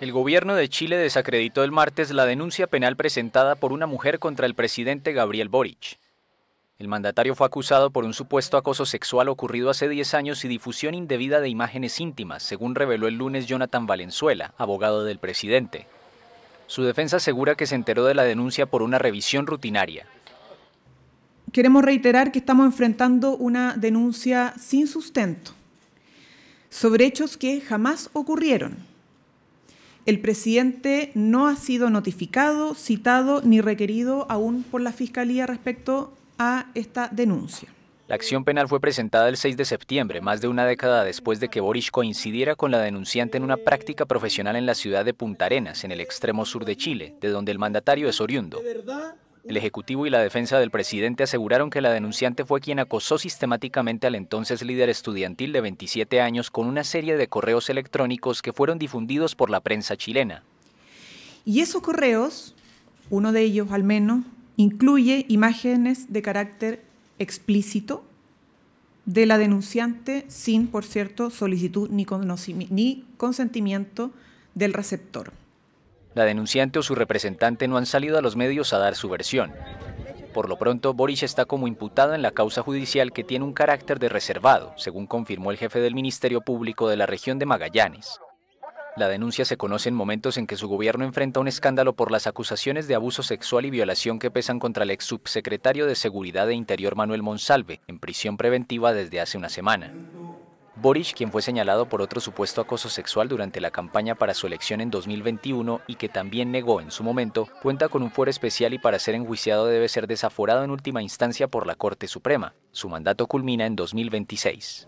El gobierno de Chile desacreditó el martes la denuncia penal presentada por una mujer contra el presidente Gabriel Boric. El mandatario fue acusado por un supuesto acoso sexual ocurrido hace 10 años y difusión indebida de imágenes íntimas, según reveló el lunes Jonathan Valenzuela, abogado del presidente. Su defensa asegura que se enteró de la denuncia por una revisión rutinaria, queremos reiterar que estamos enfrentando una denuncia sin sustento sobre hechos que jamás ocurrieron el presidente no ha sido notificado, citado ni requerido aún por la Fiscalía respecto a esta denuncia. La acción penal fue presentada el 6 de septiembre, más de una década después de que boris coincidiera con la denunciante en una práctica profesional en la ciudad de Punta Arenas, en el extremo sur de Chile, de donde el mandatario es oriundo. El Ejecutivo y la defensa del presidente aseguraron que la denunciante fue quien acosó sistemáticamente al entonces líder estudiantil de 27 años con una serie de correos electrónicos que fueron difundidos por la prensa chilena. Y esos correos, uno de ellos al menos, incluye imágenes de carácter explícito de la denunciante sin, por cierto, solicitud ni, ni consentimiento del receptor. La denunciante o su representante no han salido a los medios a dar su versión. Por lo pronto, Boris está como imputado en la causa judicial que tiene un carácter de reservado, según confirmó el jefe del Ministerio Público de la región de Magallanes. La denuncia se conoce en momentos en que su gobierno enfrenta un escándalo por las acusaciones de abuso sexual y violación que pesan contra el ex subsecretario de Seguridad e Interior Manuel Monsalve, en prisión preventiva desde hace una semana. Boric, quien fue señalado por otro supuesto acoso sexual durante la campaña para su elección en 2021 y que también negó en su momento, cuenta con un fuero especial y para ser enjuiciado debe ser desaforado en última instancia por la Corte Suprema. Su mandato culmina en 2026.